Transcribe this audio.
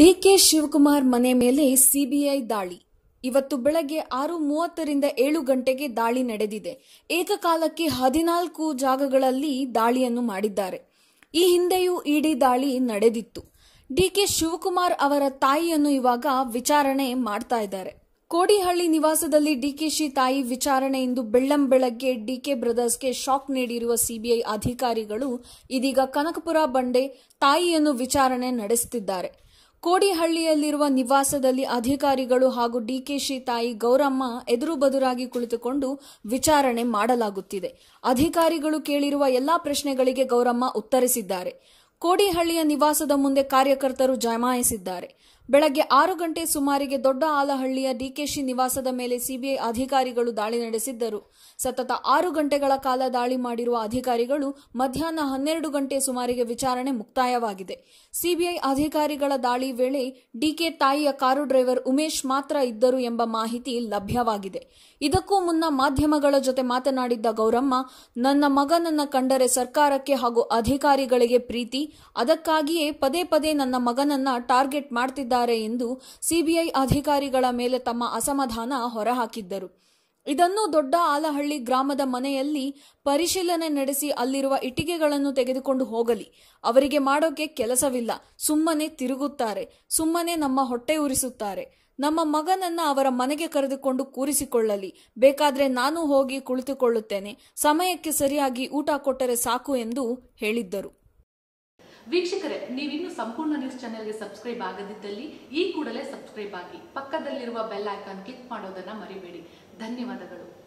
DK Shivakumar ಮನೆ ಮೇಲೆ CBI ದಾಳಿ ಇವತ್ತು ಬೆಳಗ್ಗೆ ಆರು ಮೂವತ್ತರಿಂದ ಏಳು ಗಂಟೆಗೆ ದಾಳಿ ನಡೆದಿದೆ ಏಕಕಾಲಕ್ಕೆ ಹದಿನಾಲ್ಕು ಜಾಗಗಳಲ್ಲಿ ದಾಳಿಯನ್ನು ಮಾಡಿದ್ದಾರೆ ಈ ಹಿಂದೆಯೂ ಇಡಿ ದಾಳಿ ನಡೆದಿತ್ತು ಡಿಕೆ ಶಿವಕುಮಾರ್ ಅವರ ತಾಯಿಯನ್ನು ಇವಾಗ ವಿಚಾರಣೆ ಮಾಡ್ತಾ ಇದ್ದಾರೆ ಕೋಡಿಹಳ್ಳಿ ನಿವಾಸದಲ್ಲಿ ಡಿಕೆಶಿ ತಾಯಿ ವಿಚಾರಣೆ ಇಂದು ಬೆಳ್ಳಂ ಬೆಳಗ್ಗೆ ಡಿಕೆ ಬ್ರದರ್ಸ್ಗೆ ಶಾಕ್ ನೀಡಿರುವ ಸಿಬಿಐ ಅಧಿಕಾರಿಗಳು ಇದೀಗ ಕನಕಪುರ ಬಂಡೆ ತಾಯಿಯನ್ನು ವಿಚಾರಣೆ ನಡೆಸುತ್ತಿದ್ದಾರೆ ಕೋಡಿಹಳ್ಳಿಯಲ್ಲಿರುವ ನಿವಾಸದಲ್ಲಿ ಅಧಿಕಾರಿಗಳು ಹಾಗೂ ಡಿಕೆಶಿ ತಾಯಿ ಗೌರಮ್ಮ ಎದುರು ಬದುರಾಗಿ ಕುಳಿತುಕೊಂಡು ವಿಚಾರಣೆ ಮಾಡಲಾಗುತ್ತಿದೆ ಅಧಿಕಾರಿಗಳು ಕೇಳಿರುವ ಎಲ್ಲಾ ಪ್ರಶ್ನೆಗಳಿಗೆ ಗೌರಮ್ಮ ಉತ್ತರಿಸಿದ್ದಾರೆ ಕೋಡಿಹಳ್ಳಿಯ ನಿವಾಸದ ಮುಂದೆ ಕಾರ್ಯಕರ್ತರು ಜಮಾಯಿಸಿದ್ದಾರೆ ಬೆಳಗ್ಗೆ ಆರು ಗಂಟೆ ಸುಮಾರಿಗೆ ದೊಡ್ಡ ಆಲಹಳ್ಳಿಯ ಡಿಕೆಶಿ ನಿವಾಸದ ಮೇಲೆ ಸಿಬಿಐ ಅಧಿಕಾರಿಗಳು ದಾಳಿ ನಡೆಸಿದ್ದರು ಸತತ ಆರು ಗಂಟೆಗಳ ಕಾಲ ದಾಳಿ ಮಾಡಿರುವ ಅಧಿಕಾರಿಗಳು ಮಧ್ಯಾಹ್ನ ಹನ್ನೆರಡು ಗಂಟೆ ಸುಮಾರಿಗೆ ವಿಚಾರಣೆ ಮುಕ್ತಾಯವಾಗಿದೆ ಸಿಬಿಐ ಅಧಿಕಾರಿಗಳ ದಾಳಿ ವೇಳೆ ಡಿಕೆ ತಾಯಿಯ ಕಾರು ಡ್ರೈವರ್ ಉಮೇಶ್ ಮಾತ್ರ ಇದ್ದರು ಎಂಬ ಮಾಹಿತಿ ಲಭ್ಯವಾಗಿದೆ ಇದಕ್ಕೂ ಮುನ್ನ ಮಾಧ್ಯಮಗಳ ಜೊತೆ ಮಾತನಾಡಿದ್ದ ಗೌರಮ್ಮ ನನ್ನ ಮಗನನ್ನ ಕಂಡರೆ ಸರ್ಕಾರಕ್ಕೆ ಹಾಗೂ ಅಧಿಕಾರಿಗಳಿಗೆ ಪ್ರೀತಿ ಅದಕ್ಕಾಗಿಯೇ ಪದೇ ಪದೇ ನನ್ನ ಮಗನನ್ನ ಟಾರ್ಗೆಟ್ ಮಾಡ್ತಿದ್ದ ಮಾಡಿದ್ದಾರೆ ಎಂದು ಸಿಬಿಐ ಅಧಿಕಾರಿಗಳ ಮೇಲೆ ತಮ್ಮ ಅಸಮಾಧಾನ ಹೊರಹಾಕಿದ್ದರು ಇದನ್ನು ದೊಡ್ಡ ಆಲಹಳ್ಳಿ ಗ್ರಾಮದ ಮನೆಯಲ್ಲಿ ಪರಿಶೀಲನೆ ನಡೆಸಿ ಅಲ್ಲಿರುವ ಇಟ್ಟಿಗೆಗಳನ್ನು ತೆಗೆದುಕೊಂಡು ಹೋಗಲಿ ಅವರಿಗೆ ಮಾಡೋಕೆ ಕೆಲಸವಿಲ್ಲ ಸುಮ್ಮನೆ ತಿರುಗುತ್ತಾರೆ ಸುಮ್ಮನೆ ನಮ್ಮ ಹೊಟ್ಟೆ ಉರಿಸುತ್ತಾರೆ ನಮ್ಮ ಮಗನನ್ನ ಅವರ ಮನೆಗೆ ಕರೆದುಕೊಂಡು ಕೂರಿಸಿಕೊಳ್ಳಲಿ ಬೇಕಾದ್ರೆ ನಾನು ಹೋಗಿ ಕುಳಿತುಕೊಳ್ಳುತ್ತೇನೆ ಸಮಯಕ್ಕೆ ಸರಿಯಾಗಿ ಊಟ ಕೊಟ್ಟರೆ ಸಾಕು ಎಂದು ಹೇಳಿದ್ದರು ವೀಕ್ಷಕರೇ ನೀವಿನ್ನು ಸಂಪೂರ್ಣ ನ್ಯೂಸ್ ಚಾನೆಲ್ಗೆ ಸಬ್ಸ್ಕ್ರೈಬ್ ಆಗದಿದ್ದಲ್ಲಿ ಈ ಕೂಡಲೇ ಸಬ್ಸ್ಕ್ರೈಬ್ ಆಗಿ ಪಕ್ಕದಲ್ಲಿರುವ ಬೆಲ್ ಐಕಾನ್ ಕ್ಲಿಕ್ ಮಾಡೋದನ್ನು ಮರಿಬೇಡಿ ಧನ್ಯವಾದಗಳು